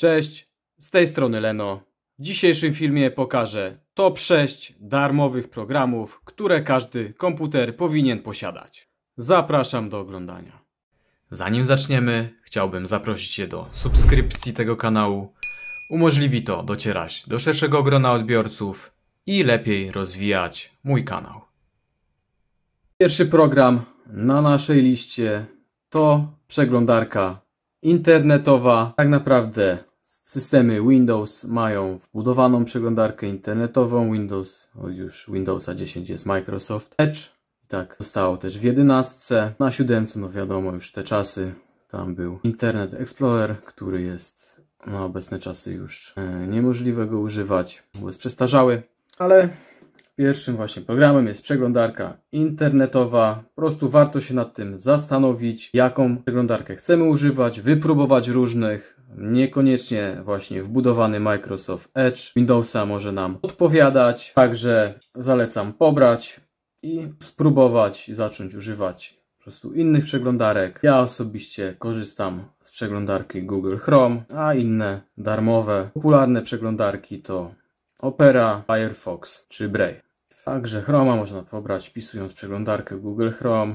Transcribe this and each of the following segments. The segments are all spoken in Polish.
Cześć, z tej strony Leno. W dzisiejszym filmie pokażę top 6 darmowych programów, które każdy komputer powinien posiadać. Zapraszam do oglądania. Zanim zaczniemy, chciałbym zaprosić Cię do subskrypcji tego kanału. Umożliwi to docierać do szerszego grona odbiorców i lepiej rozwijać mój kanał. Pierwszy program na naszej liście to przeglądarka internetowa. Tak naprawdę Systemy Windows mają wbudowaną przeglądarkę internetową Windows, od już Windowsa 10 jest Microsoft Edge. I Tak, zostało też w 11. Na 7, no wiadomo, już te czasy. Tam był Internet Explorer, który jest na obecne czasy już e, niemożliwe go używać, bo jest przestarzały. Ale pierwszym właśnie programem jest przeglądarka internetowa. Po prostu warto się nad tym zastanowić, jaką przeglądarkę chcemy używać, wypróbować różnych, Niekoniecznie właśnie wbudowany Microsoft Edge Windowsa może nam odpowiadać, także zalecam pobrać i spróbować zacząć używać po prostu innych przeglądarek. Ja osobiście korzystam z przeglądarki Google Chrome, a inne darmowe, popularne przeglądarki to Opera, Firefox czy Brave. Także Chroma można pobrać wpisując przeglądarkę Google Chrome.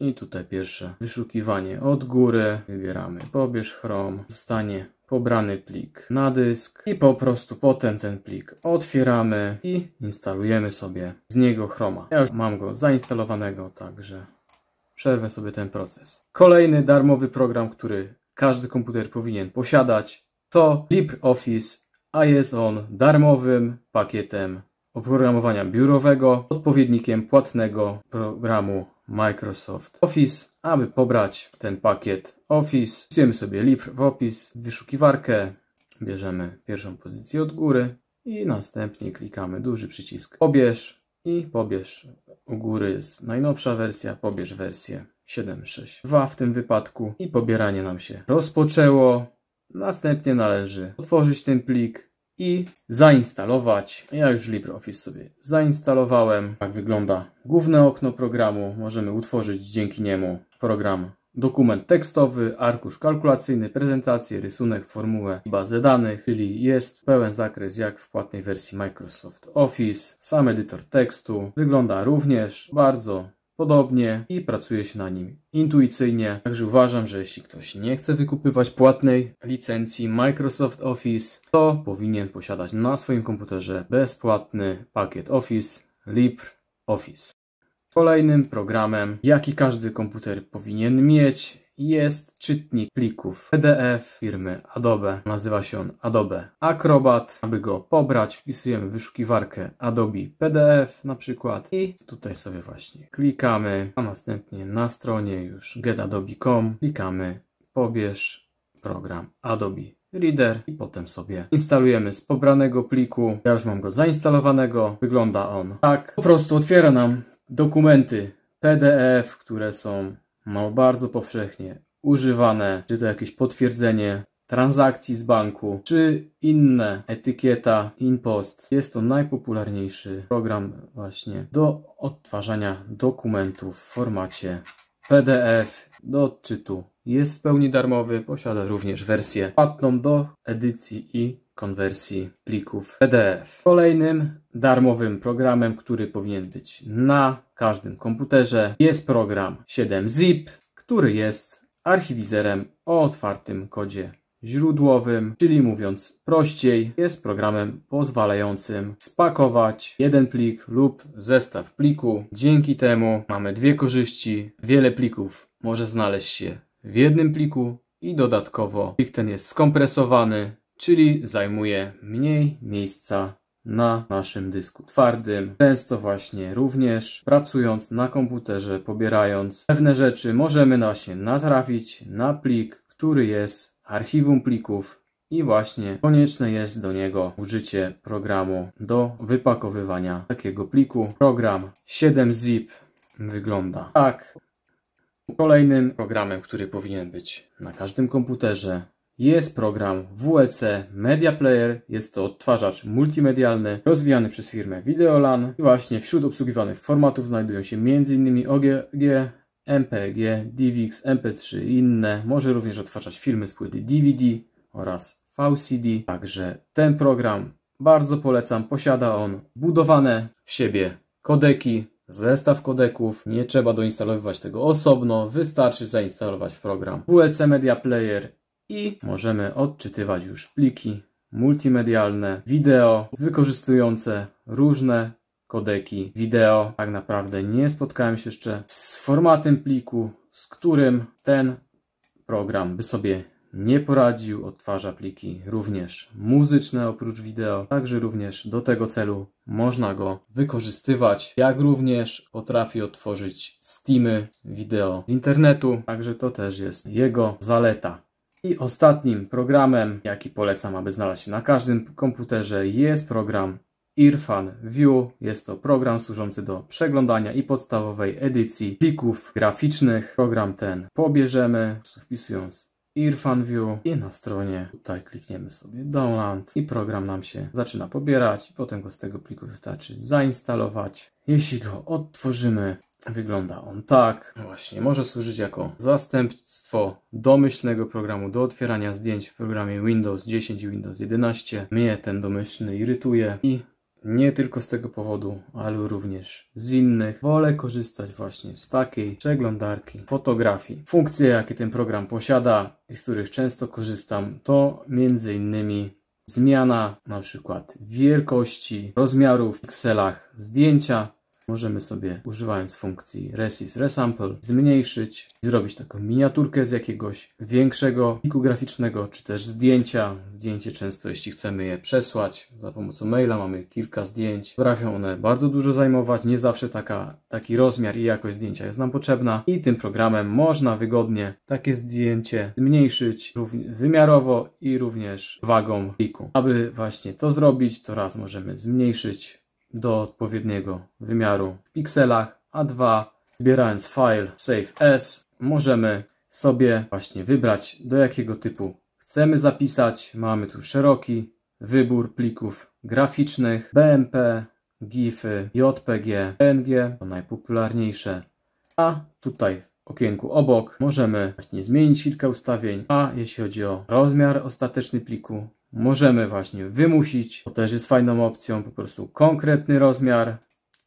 I tutaj pierwsze wyszukiwanie od góry. Wybieramy pobierz chrom. Zostanie pobrany plik na dysk i po prostu potem ten plik otwieramy i instalujemy sobie z niego Chroma. Ja już mam go zainstalowanego, także przerwę sobie ten proces. Kolejny darmowy program, który każdy komputer powinien posiadać to LibreOffice, a jest on darmowym pakietem oprogramowania biurowego, odpowiednikiem płatnego programu Microsoft Office, aby pobrać ten pakiet Office. Wpisujemy sobie LibreOffice w wyszukiwarkę, bierzemy pierwszą pozycję od góry i następnie klikamy duży przycisk pobierz i pobierz. U góry jest najnowsza wersja, pobierz wersję 7.6.2 w tym wypadku i pobieranie nam się rozpoczęło. Następnie należy otworzyć ten plik, i zainstalować. Ja już LibreOffice sobie zainstalowałem. Tak wygląda główne okno programu. Możemy utworzyć dzięki niemu program dokument tekstowy, arkusz kalkulacyjny, prezentację, rysunek, formułę i bazę danych, czyli jest pełen zakres jak w płatnej wersji Microsoft Office. Sam edytor tekstu wygląda również bardzo podobnie i pracuje się na nim intuicyjnie. Także uważam, że jeśli ktoś nie chce wykupywać płatnej licencji Microsoft Office, to powinien posiadać na swoim komputerze bezpłatny pakiet Office LibreOffice. Kolejnym programem, jaki każdy komputer powinien mieć, jest czytnik plików PDF firmy Adobe. Nazywa się on Adobe Acrobat. Aby go pobrać, wpisujemy wyszukiwarkę Adobe PDF na przykład i tutaj sobie właśnie klikamy, a następnie na stronie już getadobe.com klikamy pobierz program Adobe Reader i potem sobie instalujemy z pobranego pliku. Ja już mam go zainstalowanego. Wygląda on tak. Po prostu otwiera nam dokumenty PDF, które są ma no, bardzo powszechnie używane, czy to jakieś potwierdzenie transakcji z banku, czy inne etykieta InPost. Jest to najpopularniejszy program właśnie do odtwarzania dokumentów w formacie PDF do odczytu. Jest w pełni darmowy, posiada również wersję płatną do edycji i konwersji plików PDF. Kolejnym darmowym programem, który powinien być na każdym komputerze jest program 7zip, który jest archiwizerem o otwartym kodzie źródłowym, czyli mówiąc prościej, jest programem pozwalającym spakować jeden plik lub zestaw pliku. Dzięki temu mamy dwie korzyści. Wiele plików może znaleźć się w jednym pliku i dodatkowo plik ten jest skompresowany, czyli zajmuje mniej miejsca na naszym dysku twardym. Często właśnie również pracując na komputerze, pobierając pewne rzeczy, możemy na się natrafić na plik, który jest archiwum plików i właśnie konieczne jest do niego użycie programu do wypakowywania takiego pliku. Program 7zip wygląda tak. Kolejnym programem, który powinien być na każdym komputerze jest program WLC Media Player. Jest to odtwarzacz multimedialny rozwijany przez firmę Videolan. I właśnie wśród obsługiwanych formatów znajdują się m.in. OGG, MPG, DivX, MP3 i inne. Może również odtwarzać filmy z płyty DVD oraz VCD. Także ten program bardzo polecam. Posiada on budowane w siebie kodeki, zestaw kodeków. Nie trzeba doinstalowywać tego osobno. Wystarczy zainstalować program WLC Media Player i możemy odczytywać już pliki multimedialne, wideo, wykorzystujące różne kodeki wideo. Tak naprawdę nie spotkałem się jeszcze z formatem pliku, z którym ten program by sobie nie poradził. Odtwarza pliki również muzyczne oprócz wideo, także również do tego celu można go wykorzystywać. Jak również potrafi otworzyć Steamy wideo z internetu, także to też jest jego zaleta. I ostatnim programem, jaki polecam, aby znaleźć się na każdym komputerze, jest program Irfan View. Jest to program służący do przeglądania i podstawowej edycji plików graficznych. Program ten pobierzemy, wpisując Irfan View i na stronie tutaj klikniemy sobie download i program nam się zaczyna pobierać i potem go z tego pliku wystarczy zainstalować. Jeśli go odtworzymy, wygląda on tak. Właśnie, może służyć jako zastępstwo domyślnego programu do otwierania zdjęć w programie Windows 10 i Windows 11. Mnie ten domyślny irytuje i nie tylko z tego powodu, ale również z innych. Wolę korzystać właśnie z takiej przeglądarki fotografii. Funkcje, jakie ten program posiada i z których często korzystam, to między innymi zmiana na przykład wielkości, rozmiarów w pikselach zdjęcia, możemy sobie, używając funkcji resys resample, zmniejszyć, zrobić taką miniaturkę z jakiegoś większego pliku graficznego, czy też zdjęcia. Zdjęcie często, jeśli chcemy je przesłać za pomocą maila, mamy kilka zdjęć. Potrafią one bardzo dużo zajmować, nie zawsze taka, taki rozmiar i jakość zdjęcia jest nam potrzebna i tym programem można wygodnie takie zdjęcie zmniejszyć wymiarowo i również wagą pliku. Aby właśnie to zrobić, to raz możemy zmniejszyć do odpowiedniego wymiaru w pikselach, a dwa, wybierając file save as, możemy sobie właśnie wybrać do jakiego typu chcemy zapisać. Mamy tu szeroki wybór plików graficznych, BMP, GIFy, JPG, PNG, to najpopularniejsze. A tutaj w okienku obok możemy właśnie zmienić kilka ustawień. A jeśli chodzi o rozmiar ostateczny pliku, możemy właśnie wymusić. To też jest fajną opcją, po prostu konkretny rozmiar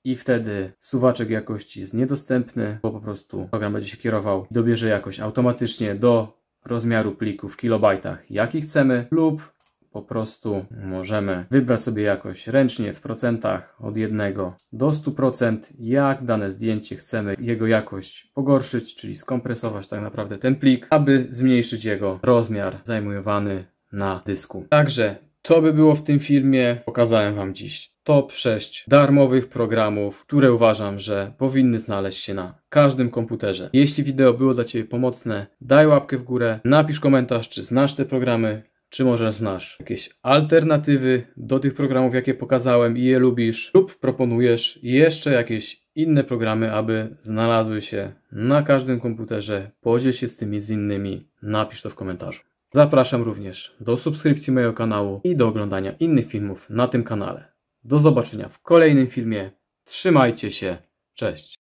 i wtedy suwaczek jakości jest niedostępny, bo po prostu program będzie się kierował, i dobierze jakość automatycznie do rozmiaru pliku w kilobajtach, jaki chcemy lub po prostu możemy wybrać sobie jakoś ręcznie w procentach od 1 do 100%, jak dane zdjęcie chcemy jego jakość pogorszyć, czyli skompresować tak naprawdę ten plik, aby zmniejszyć jego rozmiar zajmowany na dysku. Także to by było w tym filmie. Pokazałem Wam dziś top 6 darmowych programów, które uważam, że powinny znaleźć się na każdym komputerze. Jeśli wideo było dla Ciebie pomocne, daj łapkę w górę, napisz komentarz, czy znasz te programy, czy może znasz jakieś alternatywy do tych programów, jakie pokazałem i je lubisz, lub proponujesz jeszcze jakieś inne programy, aby znalazły się na każdym komputerze. Podziel się z tymi z innymi, napisz to w komentarzu. Zapraszam również do subskrypcji mojego kanału i do oglądania innych filmów na tym kanale. Do zobaczenia w kolejnym filmie. Trzymajcie się. Cześć.